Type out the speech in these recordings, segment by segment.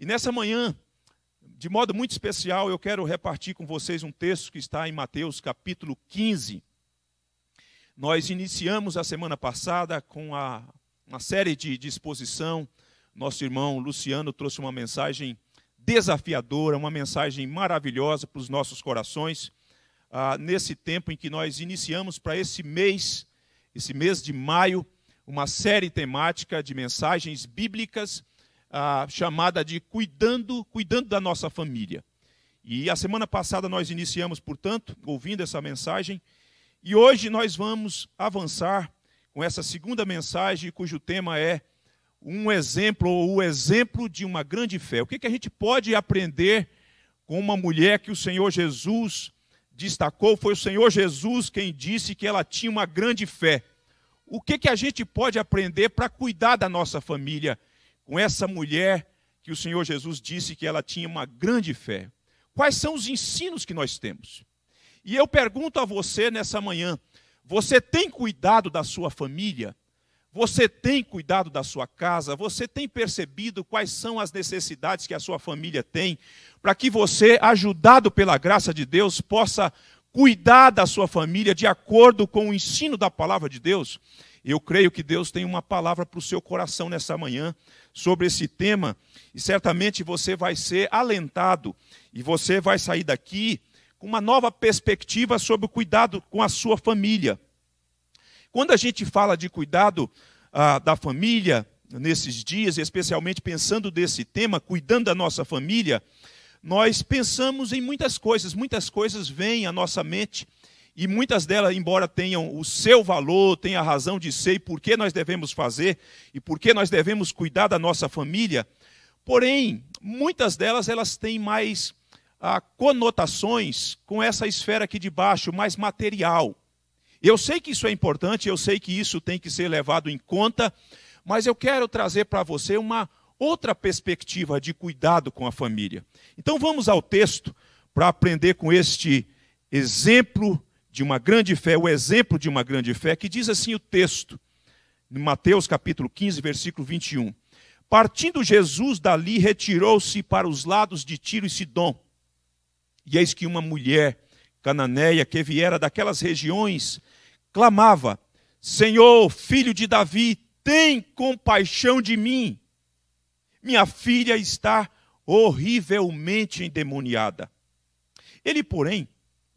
E nessa manhã, de modo muito especial, eu quero repartir com vocês um texto que está em Mateus capítulo 15. Nós iniciamos a semana passada com a, uma série de, de exposição. Nosso irmão Luciano trouxe uma mensagem desafiadora, uma mensagem maravilhosa para os nossos corações. Ah, nesse tempo em que nós iniciamos para esse mês, esse mês de maio, uma série temática de mensagens bíblicas a chamada de cuidando, cuidando da nossa família. E a semana passada nós iniciamos, portanto, ouvindo essa mensagem, e hoje nós vamos avançar com essa segunda mensagem, cujo tema é um exemplo ou o exemplo de uma grande fé. O que, que a gente pode aprender com uma mulher que o Senhor Jesus destacou? Foi o Senhor Jesus quem disse que ela tinha uma grande fé. O que, que a gente pode aprender para cuidar da nossa família? com essa mulher que o Senhor Jesus disse que ela tinha uma grande fé. Quais são os ensinos que nós temos? E eu pergunto a você nessa manhã: você tem cuidado da sua família? Você tem cuidado da sua casa? Você tem percebido quais são as necessidades que a sua família tem? Para que você, ajudado pela graça de Deus, possa cuidar da sua família de acordo com o ensino da palavra de Deus? Eu creio que Deus tem uma palavra para o seu coração nessa manhã sobre esse tema, e certamente você vai ser alentado e você vai sair daqui com uma nova perspectiva sobre o cuidado com a sua família. Quando a gente fala de cuidado ah, da família nesses dias, especialmente pensando desse tema, cuidando da nossa família, nós pensamos em muitas coisas, muitas coisas vêm à nossa mente e muitas delas, embora tenham o seu valor, tenham a razão de ser e por que nós devemos fazer e por que nós devemos cuidar da nossa família, porém, muitas delas elas têm mais ah, conotações com essa esfera aqui de baixo, mais material. Eu sei que isso é importante, eu sei que isso tem que ser levado em conta, mas eu quero trazer para você uma outra perspectiva de cuidado com a família. Então vamos ao texto para aprender com este exemplo de uma grande fé, o exemplo de uma grande fé, que diz assim o texto, em Mateus capítulo 15, versículo 21. Partindo Jesus dali, retirou-se para os lados de Tiro e Sidom. E eis que uma mulher cananeia que viera daquelas regiões clamava: Senhor, filho de Davi, tem compaixão de mim. Minha filha está horrivelmente endemoniada. Ele, porém,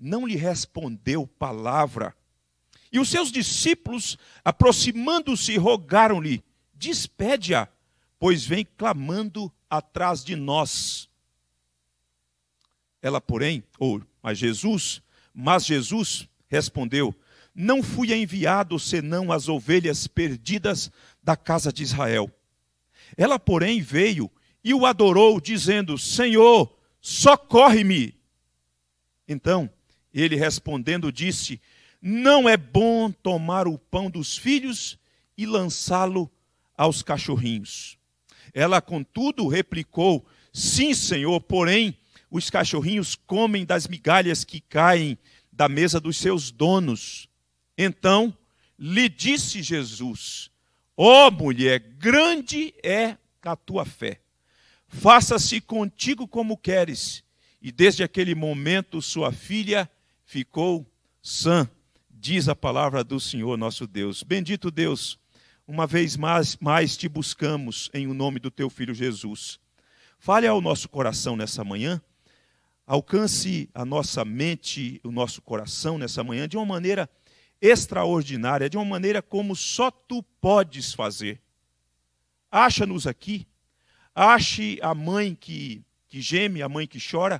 não lhe respondeu palavra. E os seus discípulos, aproximando-se, rogaram-lhe: Despede-a, pois vem clamando atrás de nós. Ela, porém, ou mas Jesus, mas Jesus respondeu: Não fui enviado senão as ovelhas perdidas da casa de Israel. Ela, porém, veio e o adorou, dizendo: Senhor, socorre-me. Então ele respondendo disse: Não é bom tomar o pão dos filhos e lançá-lo aos cachorrinhos. Ela, contudo, replicou: Sim, senhor, porém os cachorrinhos comem das migalhas que caem da mesa dos seus donos. Então lhe disse Jesus: Ó oh, mulher, grande é a tua fé. Faça-se contigo como queres. E desde aquele momento sua filha ficou sã, diz a palavra do Senhor nosso Deus. Bendito Deus, uma vez mais, mais te buscamos em o nome do teu filho Jesus. Fale ao nosso coração nessa manhã, alcance a nossa mente, o nosso coração nessa manhã de uma maneira extraordinária, de uma maneira como só tu podes fazer. Acha-nos aqui, ache a mãe que, que geme, a mãe que chora,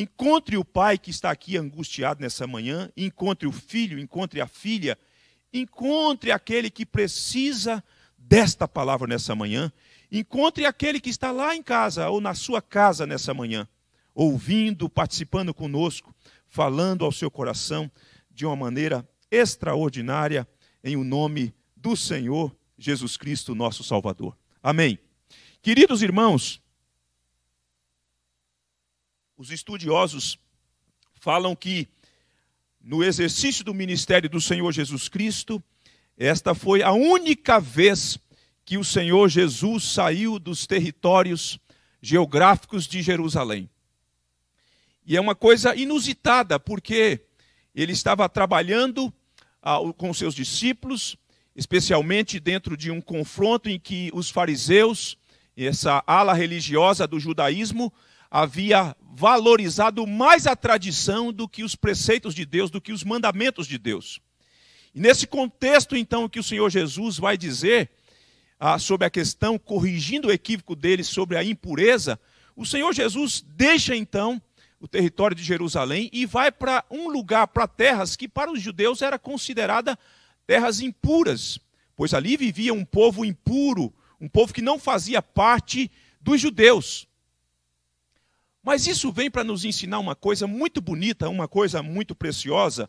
Encontre o pai que está aqui angustiado nessa manhã, encontre o filho, encontre a filha, encontre aquele que precisa desta palavra nessa manhã, encontre aquele que está lá em casa ou na sua casa nessa manhã, ouvindo, participando conosco, falando ao seu coração de uma maneira extraordinária, em o nome do Senhor Jesus Cristo, nosso Salvador. Amém. Queridos irmãos, os estudiosos falam que no exercício do ministério do Senhor Jesus Cristo, esta foi a única vez que o Senhor Jesus saiu dos territórios geográficos de Jerusalém. E é uma coisa inusitada, porque ele estava trabalhando ah, com seus discípulos, especialmente dentro de um confronto em que os fariseus, essa ala religiosa do judaísmo, havia valorizado mais a tradição do que os preceitos de Deus, do que os mandamentos de Deus. E nesse contexto, então, que o Senhor Jesus vai dizer ah, sobre a questão, corrigindo o equívoco dele sobre a impureza, o Senhor Jesus deixa, então, o território de Jerusalém e vai para um lugar, para terras que para os judeus era considerada terras impuras, pois ali vivia um povo impuro, um povo que não fazia parte dos judeus. Mas isso vem para nos ensinar uma coisa muito bonita, uma coisa muito preciosa,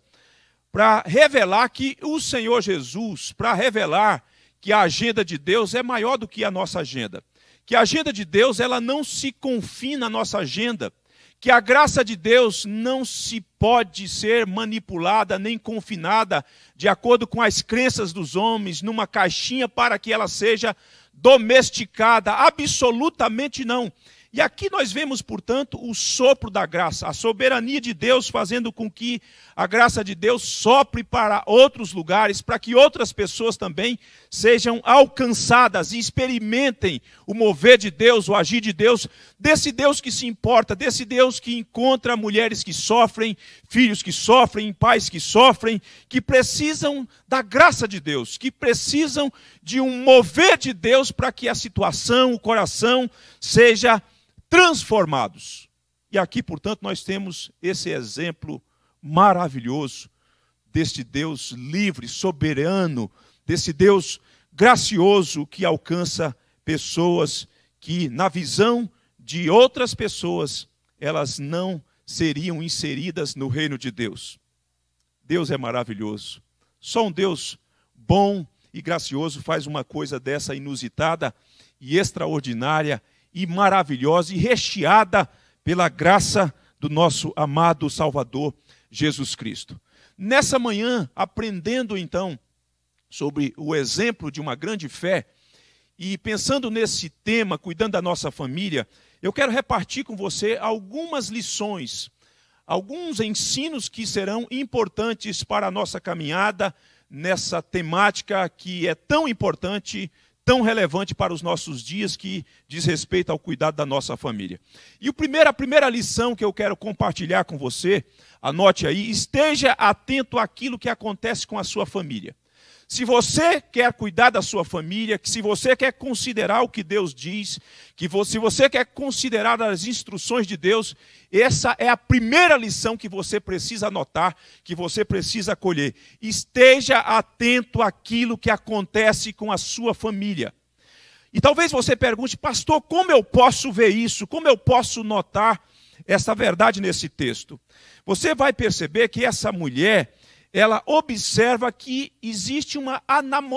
para revelar que o Senhor Jesus, para revelar que a agenda de Deus é maior do que a nossa agenda, que a agenda de Deus ela não se confina à nossa agenda, que a graça de Deus não se pode ser manipulada nem confinada de acordo com as crenças dos homens numa caixinha para que ela seja domesticada, absolutamente não. E aqui nós vemos, portanto, o sopro da graça, a soberania de Deus fazendo com que a graça de Deus sopre para outros lugares, para que outras pessoas também sejam alcançadas e experimentem o mover de Deus, o agir de Deus, desse Deus que se importa, desse Deus que encontra mulheres que sofrem, filhos que sofrem, pais que sofrem, que precisam da graça de Deus, que precisam de um mover de Deus para que a situação, o coração seja transformados. E aqui, portanto, nós temos esse exemplo maravilhoso deste Deus livre, soberano, desse Deus gracioso que alcança pessoas que, na visão de outras pessoas, elas não seriam inseridas no reino de Deus. Deus é maravilhoso. Só um Deus bom e gracioso faz uma coisa dessa inusitada e extraordinária e maravilhosa e recheada pela graça do nosso amado Salvador Jesus Cristo. Nessa manhã, aprendendo então sobre o exemplo de uma grande fé e pensando nesse tema, cuidando da nossa família, eu quero repartir com você algumas lições, alguns ensinos que serão importantes para a nossa caminhada nessa temática que é tão importante tão relevante para os nossos dias que diz respeito ao cuidado da nossa família. E o primeiro, a primeira lição que eu quero compartilhar com você, anote aí, esteja atento àquilo que acontece com a sua família. Se você quer cuidar da sua família, se você quer considerar o que Deus diz, que se você quer considerar as instruções de Deus, essa é a primeira lição que você precisa anotar, que você precisa colher. Esteja atento àquilo que acontece com a sua família. E talvez você pergunte, pastor, como eu posso ver isso? Como eu posso notar essa verdade nesse texto? Você vai perceber que essa mulher, ela observa que existe uma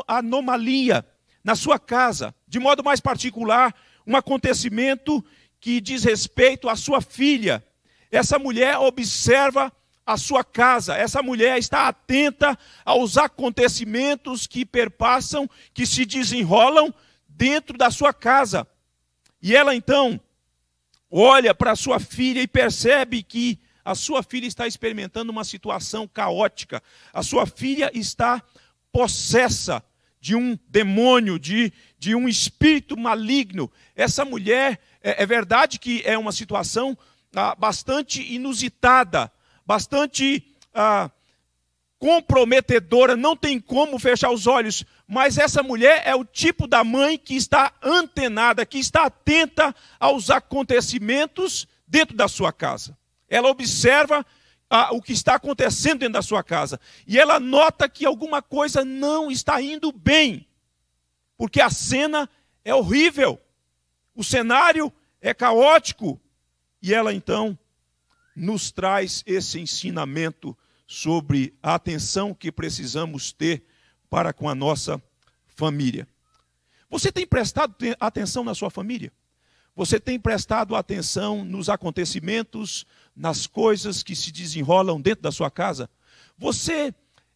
anomalia na sua casa, de modo mais particular, um acontecimento que diz respeito à sua filha. Essa mulher observa a sua casa, essa mulher está atenta aos acontecimentos que perpassam, que se desenrolam dentro da sua casa. E ela então olha para sua filha e percebe que a sua filha está experimentando uma situação caótica. A sua filha está possessa de um demônio, de, de um espírito maligno. Essa mulher, é, é verdade que é uma situação ah, bastante inusitada, bastante ah, comprometedora, não tem como fechar os olhos, mas essa mulher é o tipo da mãe que está antenada, que está atenta aos acontecimentos dentro da sua casa ela observa a, ah, o que está acontecendo dentro da sua casa e ela nota que alguma coisa não está indo bem, porque a cena é horrível, o cenário é caótico e ela então nos traz esse ensinamento sobre a atenção que precisamos ter para com a nossa família. Você tem prestado atenção na sua família? Você tem prestado atenção nos acontecimentos, nas coisas que se desenrolam dentro da sua casa? Você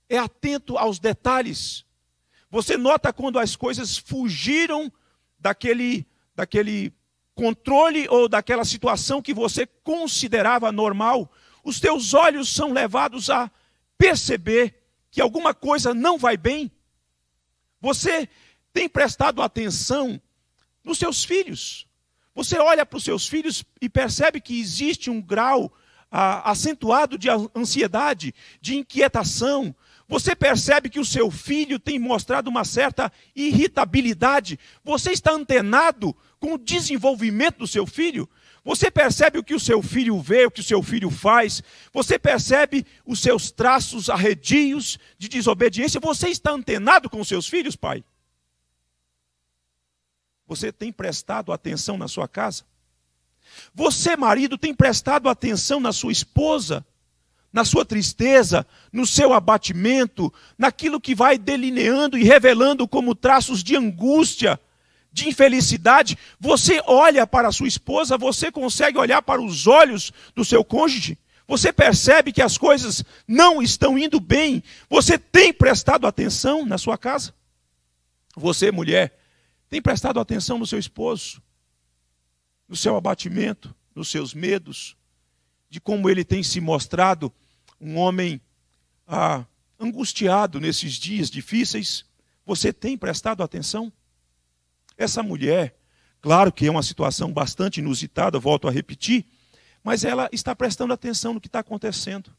é atento aos detalhes? Você nota quando as coisas fugiram daquele, daquele controle ou daquela situação que você considerava normal? Os teus olhos são levados a perceber que alguma coisa não vai bem? Você tem prestado atenção nos seus filhos? Você olha para os seus filhos e percebe que existe um grau ah, acentuado de ansiedade, de inquietação. Você percebe que o seu filho tem mostrado uma certa irritabilidade. Você está antenado com o desenvolvimento do seu filho. Você percebe o que o seu filho vê, o que o seu filho faz. Você percebe os seus traços arredios de desobediência. Você está antenado com os seus filhos, pai? Você tem prestado atenção na sua casa? Você, marido, tem prestado atenção na sua esposa? na sua tristeza, no seu abatimento, naquilo que vai delineando e revelando como traços de angústia, de infelicidade, você olha para a sua esposa, você consegue olhar para os olhos do seu cônjuge, você percebe que as coisas não estão indo bem, você tem prestado atenção na sua casa? Você, mulher, tem prestado atenção no seu esposo, no seu abatimento, nos seus medos, de como ele tem se mostrado um homem ah, angustiado nesses dias difíceis? Você tem prestado atenção? Essa mulher, claro que é uma situação bastante inusitada, volto a repetir, mas ela está prestando atenção no que está acontecendo.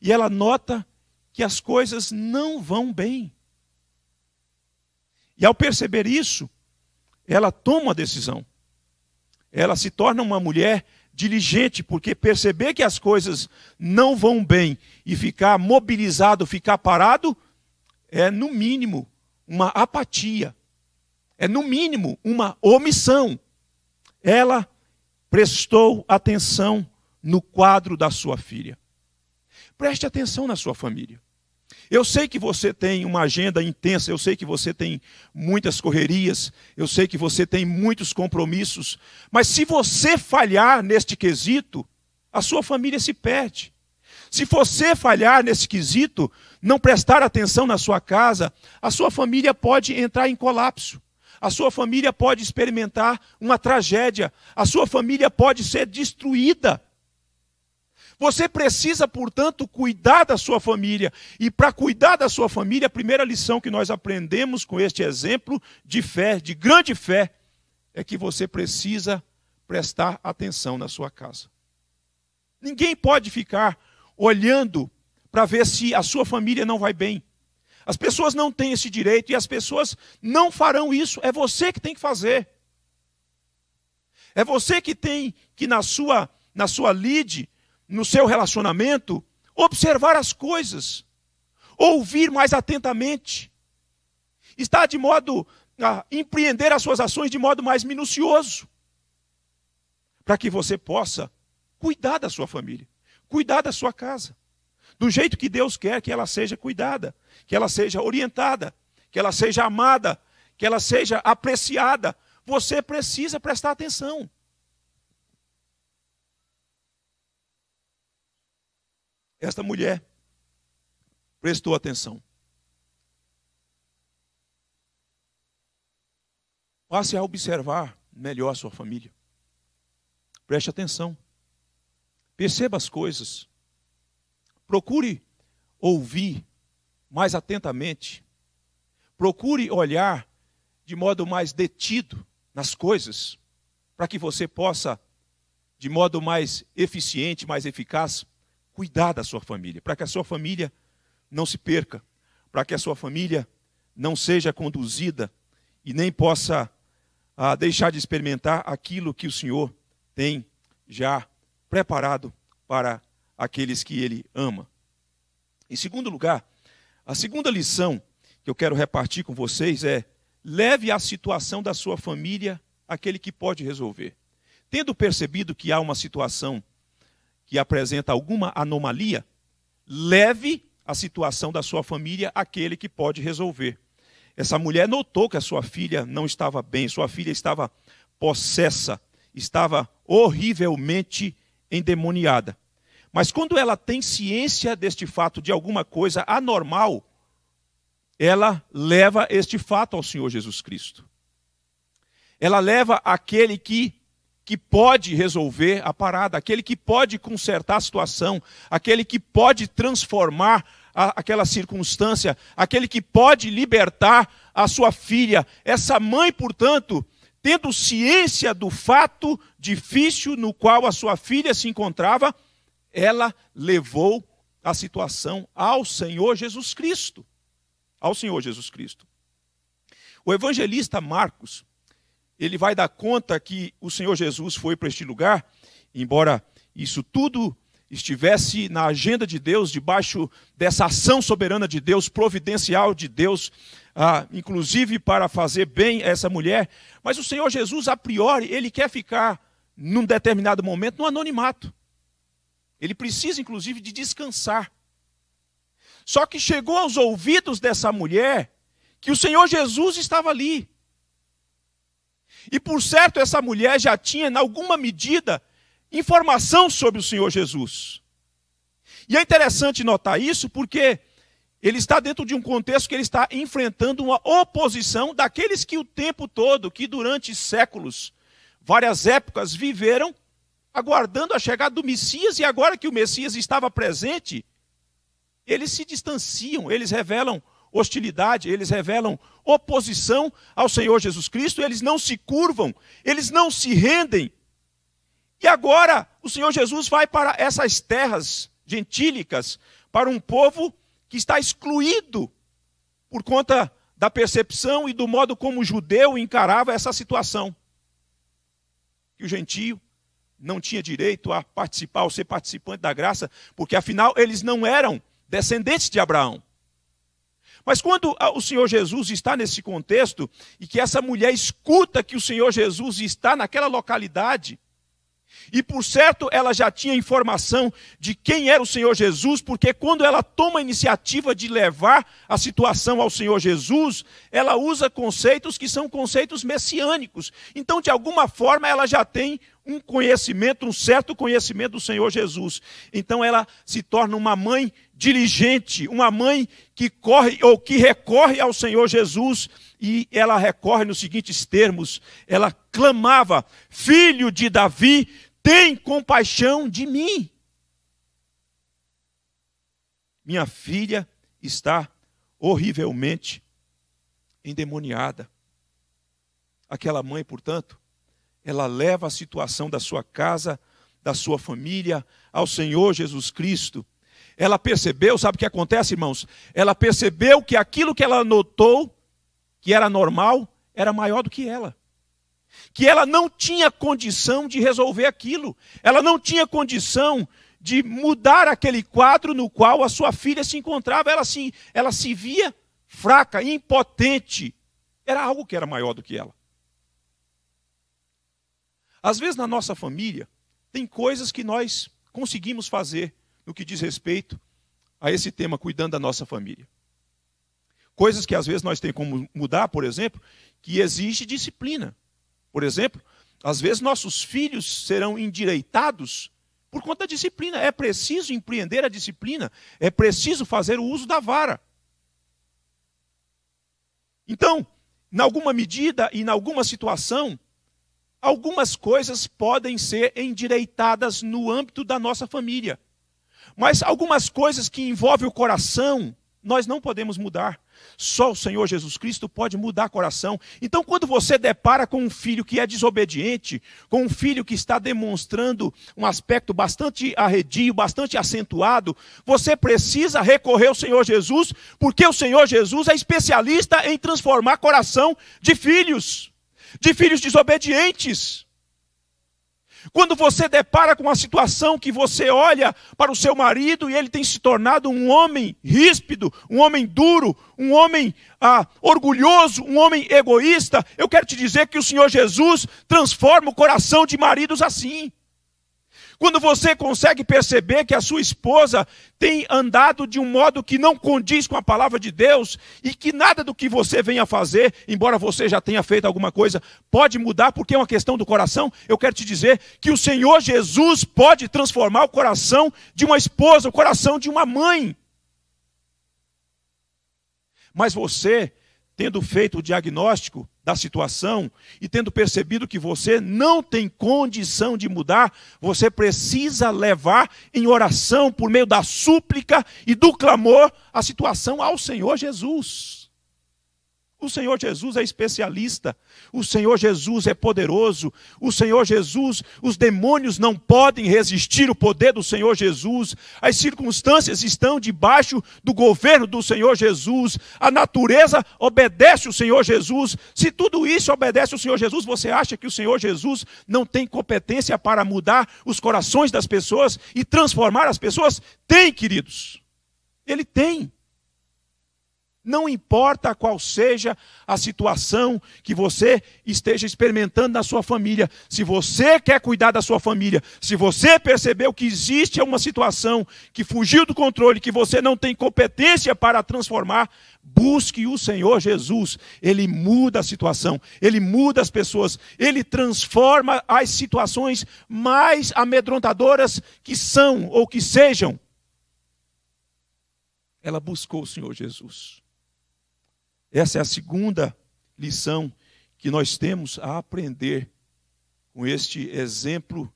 E ela nota que as coisas não vão bem. E ao perceber isso, ela toma a decisão. Ela se torna uma mulher diligente, porque perceber que as coisas não vão bem e ficar mobilizado, ficar parado, é no mínimo uma apatia. É no mínimo uma omissão. Ela prestou atenção no quadro da sua filha. Preste atenção na sua família. Eu sei que você tem uma agenda intensa, eu sei que você tem muitas correrias, eu sei que você tem muitos compromissos, mas se você falhar neste quesito, a sua família se perde. Se você falhar nesse quesito, não prestar atenção na sua casa, a sua família pode entrar em colapso. A sua família pode experimentar uma tragédia, a sua família pode ser destruída você precisa, portanto, cuidar da sua família. E para cuidar da sua família, a primeira lição que nós aprendemos com este exemplo de fé, de grande fé, é que você precisa prestar atenção na sua casa. Ninguém pode ficar olhando para ver se a sua família não vai bem. As pessoas não têm esse direito e as pessoas não farão isso. É você que tem que fazer. É você que tem que na sua na sua lide no seu relacionamento, observar as coisas, ouvir mais atentamente, estar de modo a empreender as suas ações de modo mais minucioso, para que você possa cuidar da sua família, cuidar da sua casa, do jeito que Deus quer que ela seja cuidada, que ela seja orientada, que ela seja amada, que ela seja apreciada. Você precisa prestar atenção. Esta mulher prestou atenção. Passe a observar melhor a sua família. Preste atenção. Perceba as coisas. Procure ouvir mais atentamente. Procure olhar de modo mais detido nas coisas, para que você possa, de modo mais eficiente, mais eficaz, cuidar da sua família, para que a sua família não se perca, para que a sua família não seja conduzida e nem possa ah, deixar de experimentar aquilo que o Senhor tem já preparado para aqueles que Ele ama. Em segundo lugar, a segunda lição que eu quero repartir com vocês é: leve a situação da sua família àquele que pode resolver. Tendo percebido que há uma situação que apresenta alguma anomalia, leve a situação da sua família àquele que pode resolver. Essa mulher notou que a sua filha não estava bem, sua filha estava possessa, estava horrivelmente endemoniada. Mas quando ela tem ciência deste fato de alguma coisa anormal, ela leva este fato ao Senhor Jesus Cristo. Ela leva aquele que que pode resolver a parada, aquele que pode consertar a situação, aquele que pode transformar a, aquela circunstância, aquele que pode libertar a sua filha. Essa mãe, portanto, tendo ciência do fato difícil no qual a sua filha se encontrava, ela levou a situação ao Senhor Jesus Cristo. Ao Senhor Jesus Cristo. O evangelista Marcos ele vai dar conta que o Senhor Jesus foi para este lugar, embora isso tudo estivesse na agenda de Deus, debaixo dessa ação soberana de Deus, providencial de Deus, ah, inclusive para fazer bem a essa mulher. Mas o Senhor Jesus, a priori, ele quer ficar, num determinado momento, no anonimato. Ele precisa, inclusive, de descansar. Só que chegou aos ouvidos dessa mulher que o Senhor Jesus estava ali. E por certo, essa mulher já tinha, em alguma medida, informação sobre o Senhor Jesus. E é interessante notar isso porque ele está dentro de um contexto que ele está enfrentando uma oposição daqueles que o tempo todo, que durante séculos, várias épocas, viveram aguardando a chegada do Messias e agora que o Messias estava presente, eles se distanciam, eles revelam hostilidade, eles revelam oposição ao Senhor Jesus Cristo, eles não se curvam, eles não se rendem. E agora o Senhor Jesus vai para essas terras gentílicas, para um povo que está excluído por conta da percepção e do modo como o judeu encarava essa situação. Que o gentio não tinha direito a participar ou ser participante da graça, porque afinal eles não eram descendentes de Abraão. Mas quando ah, o Senhor Jesus está nesse contexto e que essa mulher escuta que o Senhor Jesus está naquela localidade, e por certo ela já tinha informação de quem era o Senhor Jesus, porque quando ela toma a iniciativa de levar a situação ao Senhor Jesus, ela usa conceitos que são conceitos messiânicos. Então, de alguma forma, ela já tem um conhecimento, um certo conhecimento do Senhor Jesus. Então ela se torna uma mãe diligente, uma mãe que corre ou que recorre ao Senhor Jesus e ela recorre nos seguintes termos: ela clamava, Filho de Davi, tem compaixão de mim. Minha filha está horrivelmente endemoniada. Aquela mãe, portanto, ela leva a situação da sua casa, da sua família, ao Senhor Jesus Cristo. Ela percebeu, sabe o que acontece, irmãos? Ela percebeu que aquilo que ela notou, que era normal, era maior do que ela. Que ela não tinha condição de resolver aquilo. Ela não tinha condição de mudar aquele quadro no qual a sua filha se encontrava. Ela se, ela se via fraca, impotente. Era algo que era maior do que ela. Às vezes, na nossa família, tem coisas que nós conseguimos fazer no que diz respeito a esse tema, cuidando da nossa família. Coisas que às vezes nós temos como mudar, por exemplo, que exige disciplina. Por exemplo, às vezes nossos filhos serão endireitados por conta da disciplina. É preciso empreender a disciplina, é preciso fazer o uso da vara. Então, em alguma medida e em alguma situação, Algumas coisas podem ser endireitadas no âmbito da nossa família, mas algumas coisas que envolvem o coração, nós não podemos mudar. Só o Senhor Jesus Cristo pode mudar coração. Então, quando você depara com um filho que é desobediente, com um filho que está demonstrando um aspecto bastante arredio, bastante acentuado, você precisa recorrer ao Senhor Jesus, porque o Senhor Jesus é especialista em transformar coração de filhos de filhos desobedientes. Quando você depara com uma situação que você olha para o seu marido e ele tem se tornado um homem ríspido, um homem duro, um homem ah, orgulhoso, um homem egoísta, eu quero te dizer que o Senhor Jesus transforma o coração de maridos assim. Quando você consegue perceber que a sua esposa tem andado de um modo que não condiz com a palavra de Deus e que nada do que você venha fazer, embora você já tenha feito alguma coisa, pode mudar porque é uma questão do coração, eu quero te dizer que o Senhor Jesus pode transformar o coração de uma esposa, o coração de uma mãe. Mas você tendo feito o diagnóstico da situação e tendo percebido que você não tem condição de mudar, você precisa levar em oração, por meio da súplica e do clamor, a situação ao Senhor Jesus. O Senhor Jesus é especialista, o Senhor Jesus é poderoso, o Senhor Jesus, os demônios não podem resistir o poder do Senhor Jesus, as circunstâncias estão debaixo do governo do Senhor Jesus, a natureza obedece o Senhor Jesus. Se tudo isso obedece o Senhor Jesus, você acha que o Senhor Jesus não tem competência para mudar os corações das pessoas e transformar as pessoas? Tem, queridos, ele tem. Não importa qual seja a situação que você esteja experimentando na sua família, se você quer cuidar da sua família, se você percebeu que existe uma situação que fugiu do controle, que você não tem competência para transformar, busque o Senhor Jesus. Ele muda a situação, ele muda as pessoas, ele transforma as situações mais amedrontadoras que são ou que sejam. Ela buscou o Senhor Jesus. Essa é a segunda lição que nós temos a aprender com este exemplo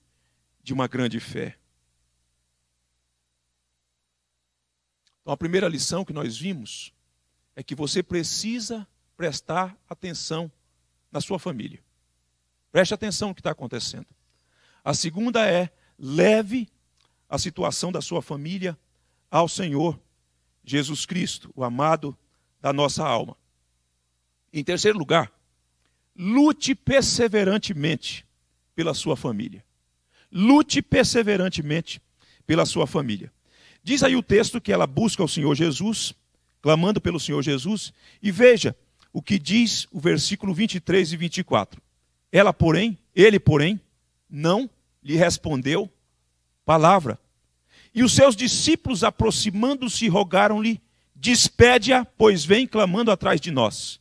de uma grande fé. Então, a primeira lição que nós vimos é que você precisa prestar atenção na sua família. Preste atenção no que está acontecendo. A segunda é: leve a situação da sua família ao Senhor Jesus Cristo, o amado da nossa alma. Em terceiro lugar, lute perseverantemente pela sua família. Lute perseverantemente pela sua família. Diz aí o texto que ela busca o Senhor Jesus, clamando pelo Senhor Jesus, e veja o que diz o versículo 23 e 24. Ela, porém, ele, porém, não lhe respondeu palavra. E os seus discípulos, aproximando-se, rogaram-lhe Despede-a, pois vem clamando atrás de nós.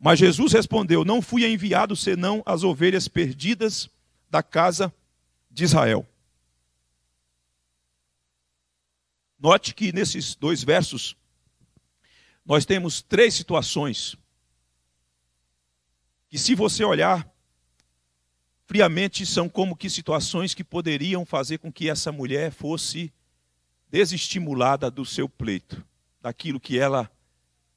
Mas Jesus respondeu: Não fui enviado senão as ovelhas perdidas da casa de Israel. Note que nesses dois versos nós temos três situações que, se você olhar friamente, são como que situações que poderiam fazer com que essa mulher fosse desestimulada do seu pleito daquilo que ela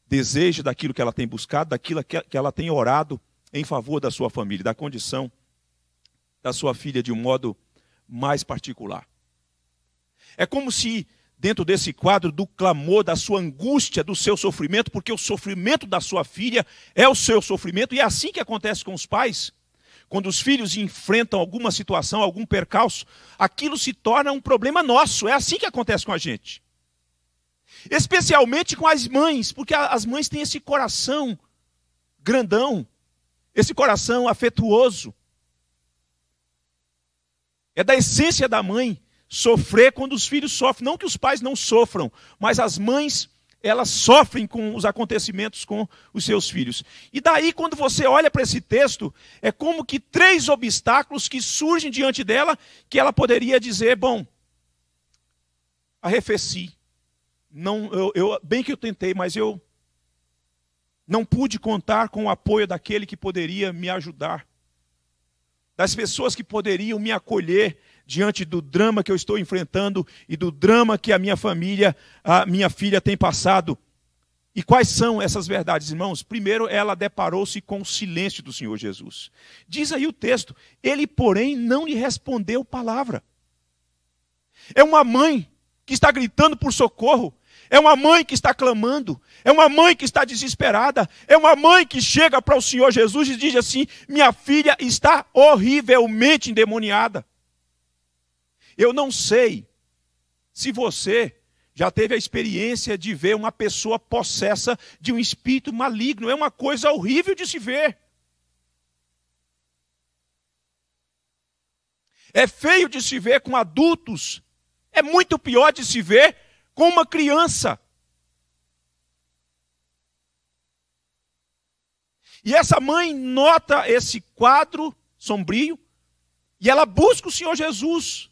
deseja, daquilo que ela tem buscado, daquilo que ela tem orado em favor da sua família, da condição da sua filha de um modo mais particular. É como se, dentro desse quadro do clamor, da sua angústia, do seu sofrimento, porque o sofrimento da sua filha é o seu sofrimento, e é assim que acontece com os pais. Quando os filhos enfrentam alguma situação, algum percalço, aquilo se torna um problema nosso. É assim que acontece com a gente especialmente com as mães, porque as mães têm esse coração grandão, esse coração afetuoso. É da essência da mãe sofrer quando os filhos sofrem. Não que os pais não sofram, mas as mães, elas sofrem com os acontecimentos com os seus filhos. E daí, quando você olha para esse texto, é como que três obstáculos que surgem diante dela, que ela poderia dizer: bom, arrefeci, não, eu, eu, bem que eu tentei, mas eu não pude contar com o apoio daquele que poderia me ajudar, das pessoas que poderiam me acolher diante do drama que eu estou enfrentando e do drama que a minha família, a minha filha tem passado. E quais são essas verdades, irmãos? Primeiro, ela deparou-se com o silêncio do Senhor Jesus. Diz aí o texto: ele, porém, não lhe respondeu palavra. É uma mãe que está gritando por socorro, é uma mãe que está clamando, é uma mãe que está desesperada, é uma mãe que chega para o Senhor Jesus e diz assim: Minha filha está horrivelmente endemoniada. Eu não sei se você já teve a experiência de ver uma pessoa possessa de um espírito maligno, é uma coisa horrível de se ver. É feio de se ver com adultos, é muito pior de se ver com uma criança. E essa mãe nota esse quadro sombrio e ela busca o Senhor Jesus.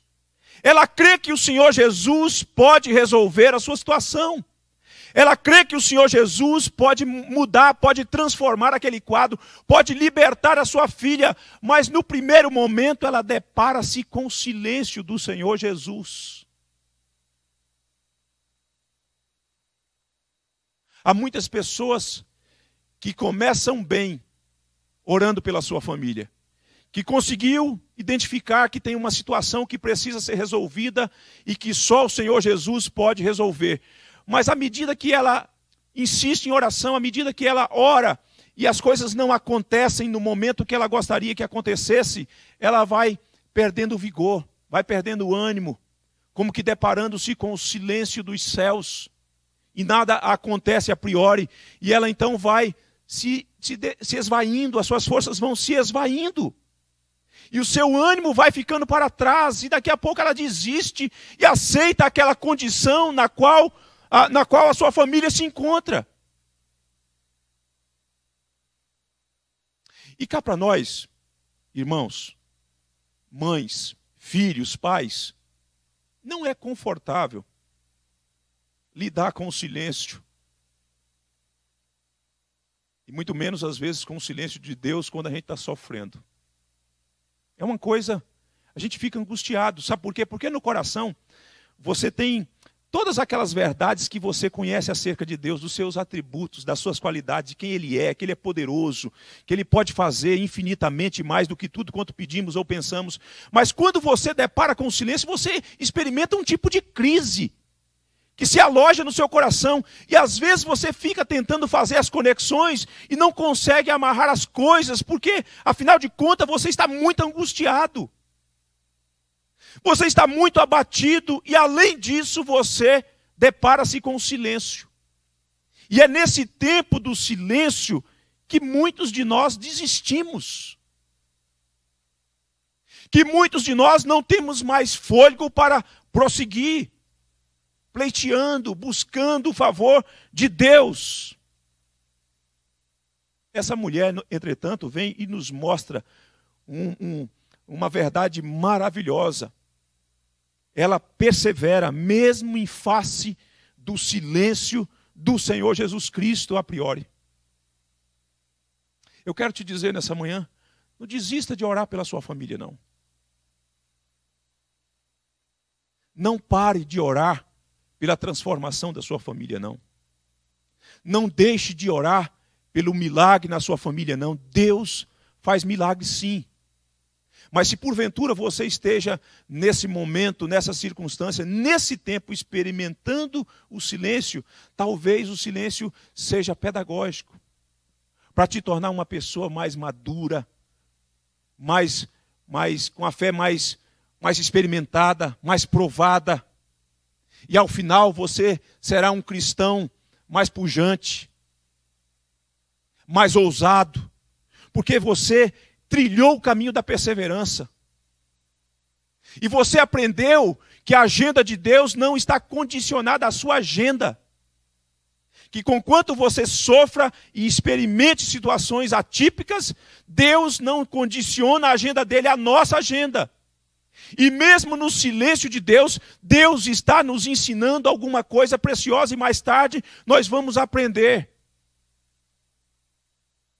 Ela crê que o Senhor Jesus pode resolver a sua situação. Ela crê que o Senhor Jesus pode mudar, pode transformar aquele quadro, pode libertar a sua filha, mas no primeiro momento ela depara-se com o silêncio do Senhor Jesus. Há muitas pessoas que começam bem orando pela sua família, que conseguiu identificar que tem uma situação que precisa ser resolvida e que só o Senhor Jesus pode resolver. Mas à medida que ela insiste em oração, à medida que ela ora e as coisas não acontecem no momento que ela gostaria que acontecesse, ela vai perdendo vigor, vai perdendo ânimo, como que deparando-se com o silêncio dos céus e nada acontece a priori, e ela então vai se, se, se esvaindo, as suas forças vão se esvaindo. E o seu ânimo vai ficando para trás, e daqui a pouco ela desiste e aceita aquela condição na qual a, na qual a sua família se encontra. E cá para nós, irmãos, mães, filhos, pais, não é confortável lidar com o silêncio. E muito menos, às vezes, com o silêncio de Deus quando a gente está sofrendo. É uma coisa, a gente fica angustiado. Sabe por quê? Porque no coração você tem todas aquelas verdades que você conhece acerca de Deus, dos seus atributos, das suas qualidades, de quem Ele é, que Ele é poderoso, que Ele pode fazer infinitamente mais do que tudo quanto pedimos ou pensamos. Mas quando você depara com o silêncio, você experimenta um tipo de crise que se aloja no seu coração. E às vezes você fica tentando fazer as conexões e não consegue amarrar as coisas, porque afinal de contas você está muito angustiado. Você está muito abatido e além disso você depara-se com o silêncio. E é nesse tempo do silêncio que muitos de nós desistimos. Que muitos de nós não temos mais fôlego para prosseguir, pleiteando, buscando o favor de Deus. Essa mulher, entretanto, vem e nos mostra um, um, uma verdade maravilhosa. Ela persevera, mesmo em face do silêncio do Senhor Jesus Cristo a priori. Eu quero te dizer nessa manhã, não desista de orar pela sua família, não. Não pare de orar pela transformação da sua família, não. Não deixe de orar pelo milagre na sua família, não. Deus faz milagres sim. Mas se porventura você esteja nesse momento, nessa circunstância, nesse tempo experimentando o silêncio, talvez o silêncio seja pedagógico para te tornar uma pessoa mais madura, mais mais com a fé mais mais experimentada, mais provada e ao final você será um cristão mais pujante, mais ousado, porque você trilhou o caminho da perseverança. E você aprendeu que a agenda de Deus não está condicionada à sua agenda. Que conquanto você sofra e experimente situações atípicas, Deus não condiciona a agenda dele à nossa agenda. E mesmo no silêncio de Deus, Deus está nos ensinando alguma coisa preciosa e mais tarde nós vamos aprender.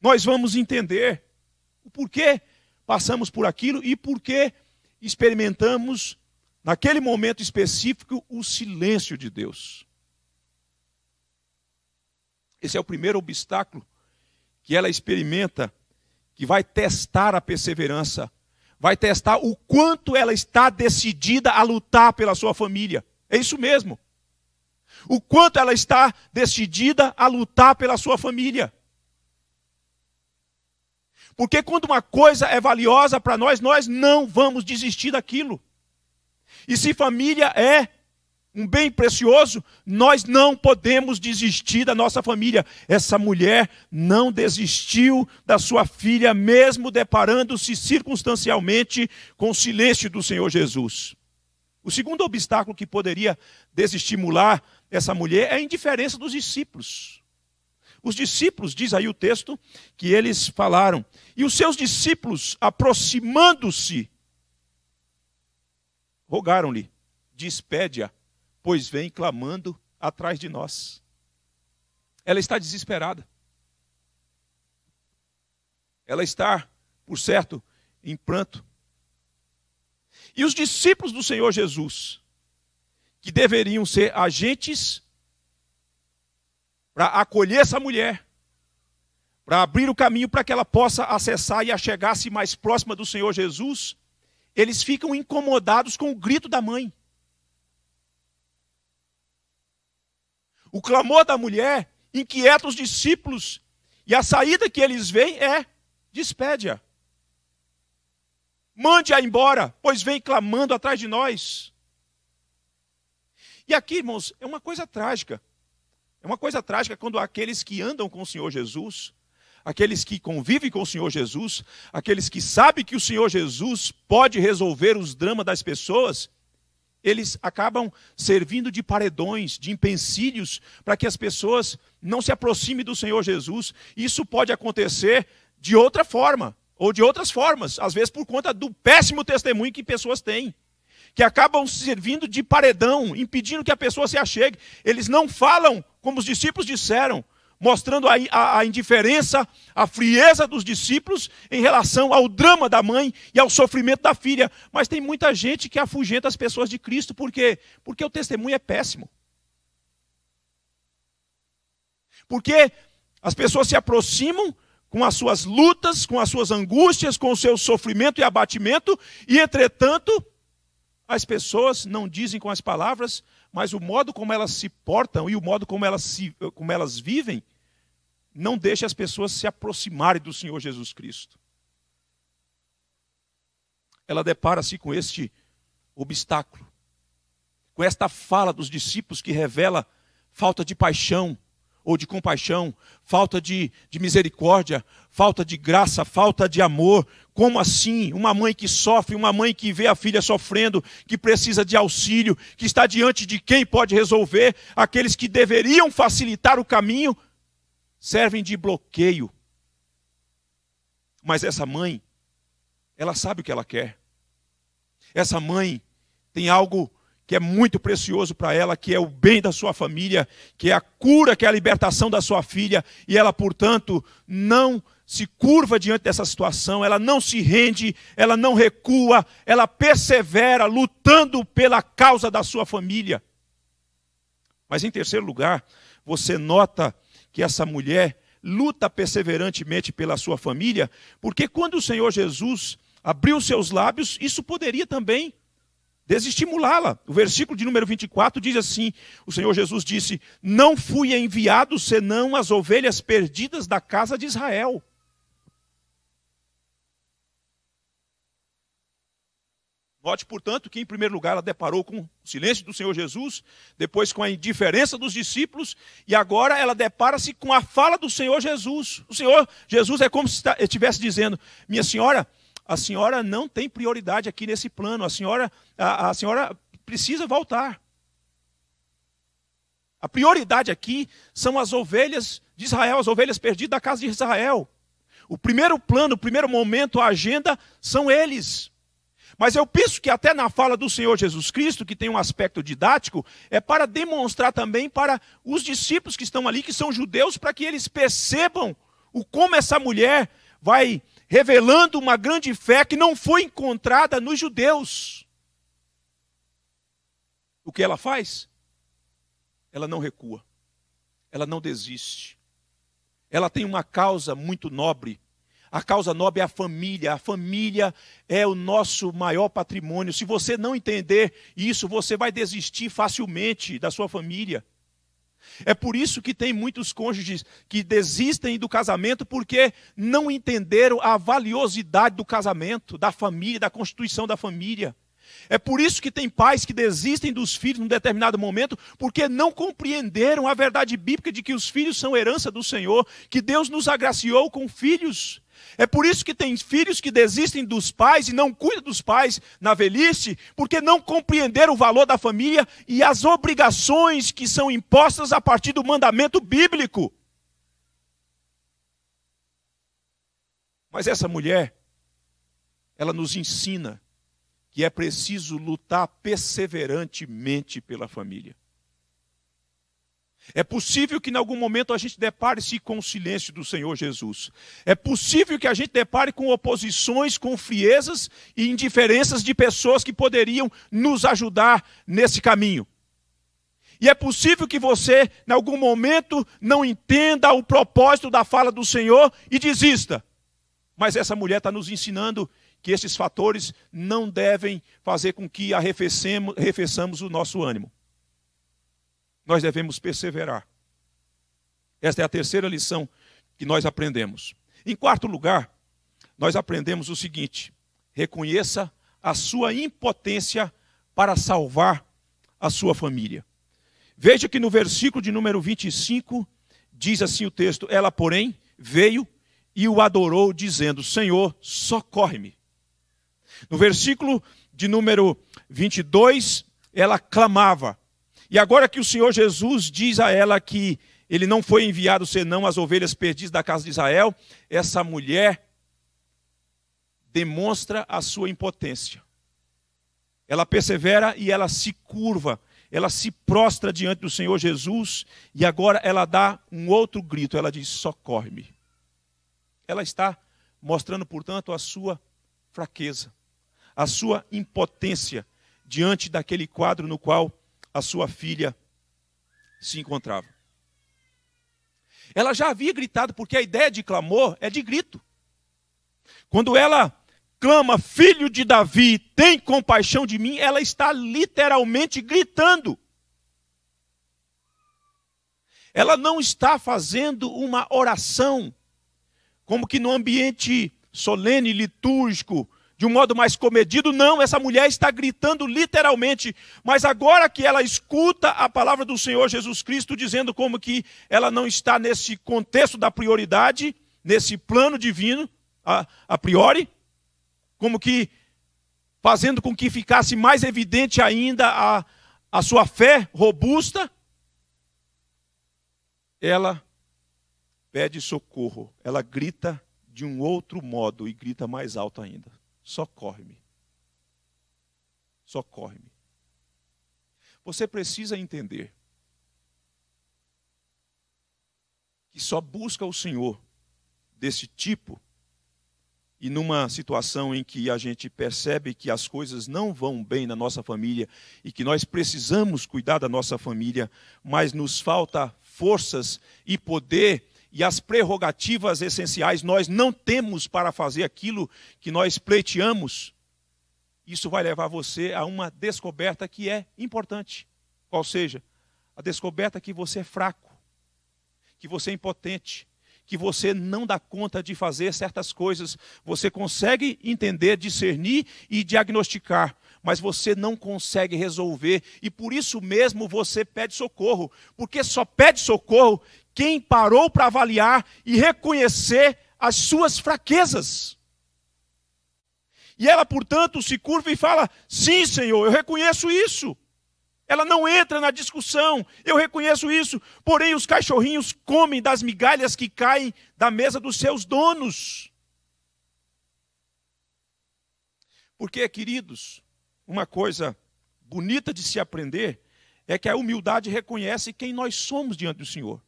Nós vamos entender o porquê passamos por aquilo e porquê experimentamos, naquele momento específico, o silêncio de Deus. Esse é o primeiro obstáculo que ela experimenta, que vai testar a perseverança vai testar o quanto ela está decidida a lutar pela sua família. É isso mesmo. O quanto ela está decidida a lutar pela sua família. Porque quando uma coisa é valiosa para nós, nós não vamos desistir daquilo. E se família é um bem precioso, nós não podemos desistir da nossa família. Essa mulher não desistiu da sua filha, mesmo deparando-se circunstancialmente com o silêncio do Senhor Jesus. O segundo obstáculo que poderia desestimular essa mulher é a indiferença dos discípulos. Os discípulos, diz aí o texto, que eles falaram, e os seus discípulos, aproximando-se, rogaram-lhe, despede-a pois vem clamando atrás de nós. Ela está desesperada. Ela está, por certo, em pranto. E os discípulos do Senhor Jesus, que deveriam ser agentes para acolher essa mulher, para abrir o caminho para que ela possa acessar e chegar se mais próxima do Senhor Jesus, eles ficam incomodados com o grito da mãe. O clamor da mulher inquieta os discípulos, e a saída que eles veem é: despede-a. Mande-a embora, pois vem clamando atrás de nós. E aqui, irmãos, é uma coisa trágica. É uma coisa trágica quando aqueles que andam com o Senhor Jesus, aqueles que convivem com o Senhor Jesus, aqueles que sabem que o Senhor Jesus pode resolver os dramas das pessoas, eles acabam servindo de paredões, de empecilhos, para que as pessoas não se aproximem do Senhor Jesus. Isso pode acontecer de outra forma, ou de outras formas, às vezes por conta do péssimo testemunho que pessoas têm, que acabam servindo de paredão, impedindo que a pessoa se achegue. Eles não falam como os discípulos disseram, mostrando a, a, a, indiferença, a frieza dos discípulos em relação ao drama da mãe e ao sofrimento da filha. Mas tem muita gente que afugenta as pessoas de Cristo, por quê? Porque o testemunho é péssimo. Porque as pessoas se aproximam com as suas lutas, com as suas angústias, com o seu sofrimento e abatimento, e entretanto, as pessoas não dizem com as palavras, mas o modo como elas se portam e o modo como elas, se, como elas vivem não deixa as pessoas se aproximarem do Senhor Jesus Cristo. Ela depara-se com este obstáculo, com esta fala dos discípulos que revela falta de paixão, ou de compaixão, falta de, de misericórdia, falta de graça, falta de amor. Como assim? Uma mãe que sofre, uma mãe que vê a filha sofrendo, que precisa de auxílio, que está diante de quem pode resolver, aqueles que deveriam facilitar o caminho, servem de bloqueio. Mas essa mãe, ela sabe o que ela quer. Essa mãe tem algo que é muito precioso para ela, que é o bem da sua família, que é a cura, que é a libertação da sua filha, e ela, portanto, não se curva diante dessa situação, ela não se rende, ela não recua, ela persevera lutando pela causa da sua família. Mas em terceiro lugar, você nota que essa mulher luta perseverantemente pela sua família, porque quando o Senhor Jesus abriu seus lábios, isso poderia também desestimulá-la. O versículo de número 24 diz assim: O Senhor Jesus disse: Não fui enviado senão as ovelhas perdidas da casa de Israel. Note, portanto, que em primeiro lugar ela deparou com o silêncio do Senhor Jesus, depois com a indiferença dos discípulos, e agora ela depara-se com a fala do Senhor Jesus. O Senhor Jesus é como se estivesse dizendo: Minha senhora, a senhora não tem prioridade aqui nesse plano. A senhora, a, a senhora precisa voltar. A prioridade aqui são as ovelhas de Israel, as ovelhas perdidas da casa de Israel. O primeiro plano, o primeiro momento, a agenda são eles. Mas eu penso que até na fala do Senhor Jesus Cristo, que tem um aspecto didático, é para demonstrar também para os discípulos que estão ali, que são judeus, para que eles percebam o como essa mulher vai revelando uma grande fé que não foi encontrada nos judeus. O que ela faz? Ela não recua, ela não desiste. Ela tem uma causa muito nobre. A causa nobre é a família. A família é o nosso maior patrimônio. Se você não entender isso, você vai desistir facilmente da sua família. É por isso que tem muitos cônjuges que desistem do casamento porque não entenderam a valiosidade do casamento, da família, da constituição da família. É por isso que tem pais que desistem dos filhos num determinado momento, porque não compreenderam a verdade bíblica de que os filhos são herança do Senhor, que Deus nos agraciou com filhos é por isso que tem filhos que desistem dos pais e não cuidam dos pais na velhice, porque não compreenderam o valor da família e as obrigações que são impostas a partir do mandamento bíblico. Mas essa mulher, ela nos ensina que é preciso lutar perseverantemente pela família. É possível que em algum momento a gente depare-se com o silêncio do Senhor Jesus. É possível que a gente depare com oposições, com friezas e indiferenças de pessoas que poderiam nos ajudar nesse caminho. E é possível que você, em algum momento, não entenda o propósito da fala do Senhor e desista. Mas essa mulher está nos ensinando que esses fatores não devem fazer com que arrefeçamos o nosso ânimo nós devemos perseverar. Esta é a terceira lição que nós aprendemos. Em quarto lugar, nós aprendemos o seguinte: reconheça a sua impotência para salvar a sua família. Veja que no versículo de número 25 diz assim o texto: Ela, porém, veio e o adorou, dizendo: Senhor, socorre-me. No versículo de número 22, ela clamava: e agora que o Senhor Jesus diz a ela que ele não foi enviado senão as ovelhas perdidas da casa de Israel, essa mulher demonstra a sua impotência. Ela persevera e ela se curva, ela se prostra diante do Senhor Jesus e agora ela dá um outro grito, ela diz: socorre-me. Ela está mostrando, portanto, a sua fraqueza, a sua impotência diante daquele quadro no qual a sua filha se encontrava. Ela já havia gritado, porque a ideia de clamor é de grito. Quando ela clama, filho de Davi, tem compaixão de mim, ela está literalmente gritando. Ela não está fazendo uma oração, como que no ambiente solene, litúrgico, de um modo mais comedido, não, essa mulher está gritando literalmente, mas agora que ela escuta a palavra do Senhor Jesus Cristo dizendo como que ela não está nesse contexto da prioridade, nesse plano divino, a, a priori, como que fazendo com que ficasse mais evidente ainda a, a sua fé robusta, ela pede socorro, ela grita de um outro modo e grita mais alto ainda socorre-me. Socorre-me. Você precisa entender que só busca o Senhor desse tipo e numa situação em que a gente percebe que as coisas não vão bem na nossa família e que nós precisamos cuidar da nossa família, mas nos falta forças e poder e as prerrogativas essenciais, nós não temos para fazer aquilo que nós pleiteamos, isso vai levar você a uma descoberta que é importante. Qual seja, a descoberta que você é fraco, que você é impotente, que você não dá conta de fazer certas coisas. Você consegue entender, discernir e diagnosticar, mas você não consegue resolver. E por isso mesmo você pede socorro, porque só pede socorro quem parou para avaliar e reconhecer as suas fraquezas. E ela, portanto, se curva e fala: Sim, Senhor, eu reconheço isso. Ela não entra na discussão, eu reconheço isso. Porém, os cachorrinhos comem das migalhas que caem da mesa dos seus donos. Porque, queridos, uma coisa bonita de se aprender é que a humildade reconhece quem nós somos diante do Senhor.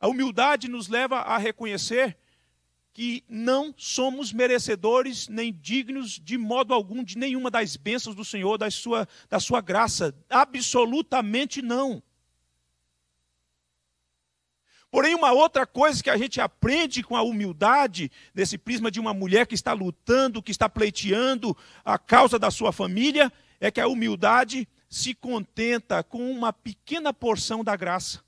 A humildade nos leva a reconhecer que não somos merecedores nem dignos de modo algum de nenhuma das bênçãos do Senhor, da sua, da sua graça. Absolutamente não. Porém, uma outra coisa que a gente aprende com a humildade, nesse prisma de uma mulher que está lutando, que está pleiteando a causa da sua família, é que a humildade se contenta com uma pequena porção da graça.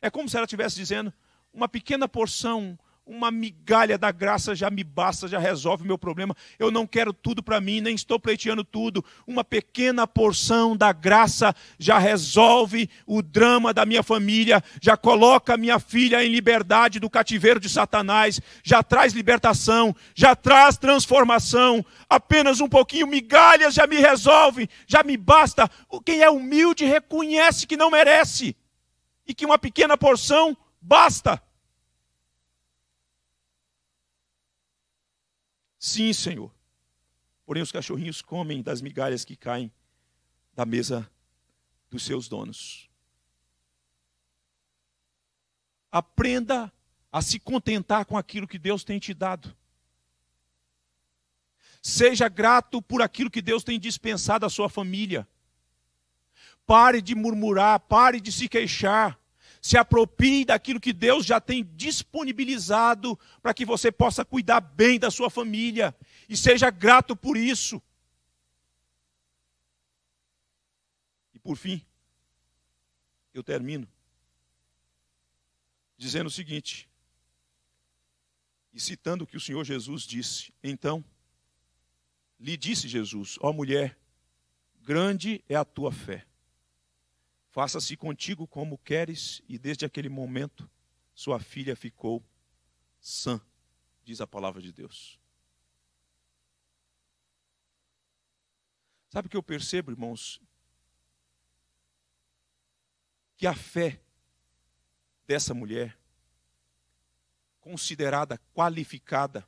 É como se ela estivesse dizendo: uma pequena porção, uma migalha da graça já me basta, já resolve o meu problema. Eu não quero tudo para mim, nem estou pleiteando tudo. Uma pequena porção da graça já resolve o drama da minha família, já coloca minha filha em liberdade do cativeiro de Satanás, já traz libertação, já traz transformação. Apenas um pouquinho, migalhas já me resolve, já me basta. Quem é humilde reconhece que não merece e que uma pequena porção basta. Sim, Senhor. Porém, os cachorrinhos comem das migalhas que caem da mesa dos seus donos. Aprenda a se contentar com aquilo que Deus tem te dado. Seja grato por aquilo que Deus tem dispensado à sua família. Pare de murmurar, pare de se queixar. Se aproprie daquilo que Deus já tem disponibilizado para que você possa cuidar bem da sua família e seja grato por isso. E por fim, eu termino dizendo o seguinte, e citando o que o Senhor Jesus disse. Então, lhe disse Jesus: Ó mulher, grande é a tua fé Faça-se contigo como queres, e desde aquele momento sua filha ficou sã, diz a palavra de Deus. Sabe o que eu percebo, irmãos? Que a fé dessa mulher, considerada qualificada,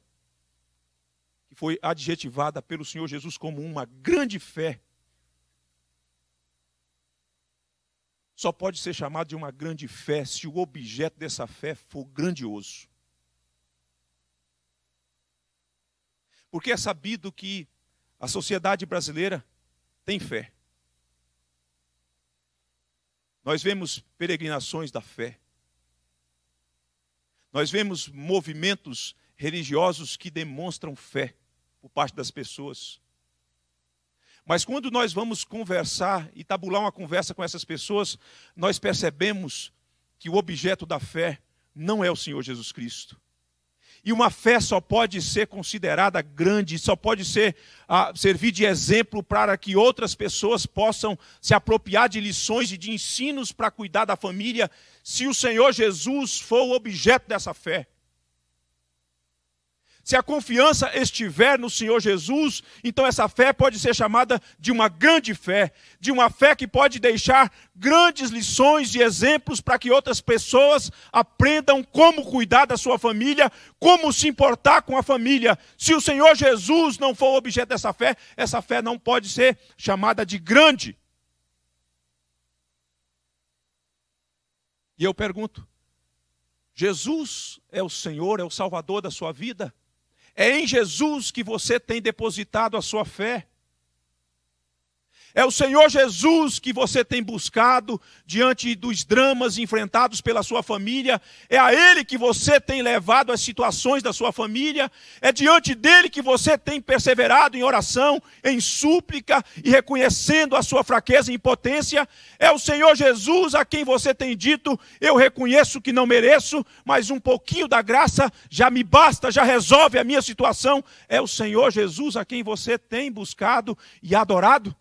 que foi adjetivada pelo Senhor Jesus como uma grande fé, só pode ser chamado de uma grande fé se o objeto dessa fé for grandioso. Porque é sabido que a sociedade brasileira tem fé. Nós vemos peregrinações da fé. Nós vemos movimentos religiosos que demonstram fé por parte das pessoas. Mas quando nós vamos conversar e tabular uma conversa com essas pessoas, nós percebemos que o objeto da fé não é o Senhor Jesus Cristo. E uma fé só pode ser considerada grande, só pode ser ah, servir de exemplo para que outras pessoas possam se apropriar de lições e de ensinos para cuidar da família, se o Senhor Jesus for o objeto dessa fé. Se a confiança estiver no Senhor Jesus, então essa fé pode ser chamada de uma grande fé, de uma fé que pode deixar grandes lições e exemplos para que outras pessoas aprendam como cuidar da sua família, como se importar com a família. Se o Senhor Jesus não for objeto dessa fé, essa fé não pode ser chamada de grande. E eu pergunto: Jesus é o Senhor, é o Salvador da sua vida? É em Jesus que você tem depositado a sua fé. É o Senhor Jesus que você tem buscado diante dos dramas enfrentados pela sua família. É a Ele que você tem levado as situações da sua família. É diante dele que você tem perseverado em oração, em súplica e reconhecendo a sua fraqueza e impotência. É o Senhor Jesus a quem você tem dito: Eu reconheço que não mereço, mas um pouquinho da graça já me basta, já resolve a minha situação. É o Senhor Jesus a quem você tem buscado e adorado.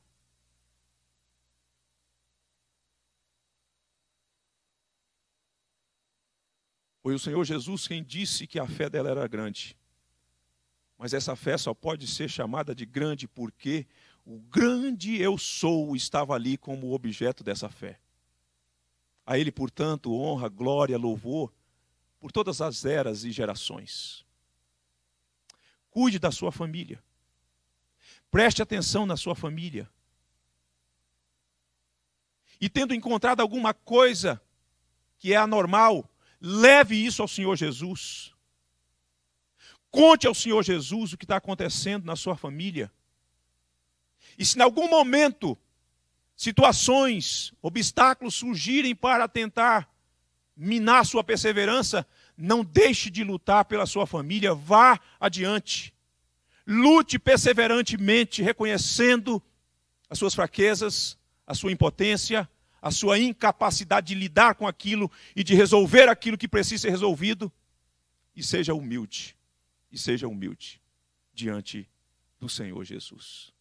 Foi o Senhor Jesus quem disse que a fé dela era grande. Mas essa fé só pode ser chamada de grande porque o grande eu sou estava ali como objeto dessa fé. A Ele, portanto, honra, glória, louvor por todas as eras e gerações. Cuide da sua família. Preste atenção na sua família. E tendo encontrado alguma coisa que é anormal, Leve isso ao Senhor Jesus. Conte ao Senhor Jesus o que está acontecendo na sua família. E se em algum momento situações, obstáculos surgirem para tentar minar sua perseverança, não deixe de lutar pela sua família, vá adiante. Lute perseverantemente, reconhecendo as suas fraquezas, a sua impotência, a sua incapacidade de lidar com aquilo e de resolver aquilo que precisa ser resolvido, e seja humilde, e seja humilde diante do Senhor Jesus.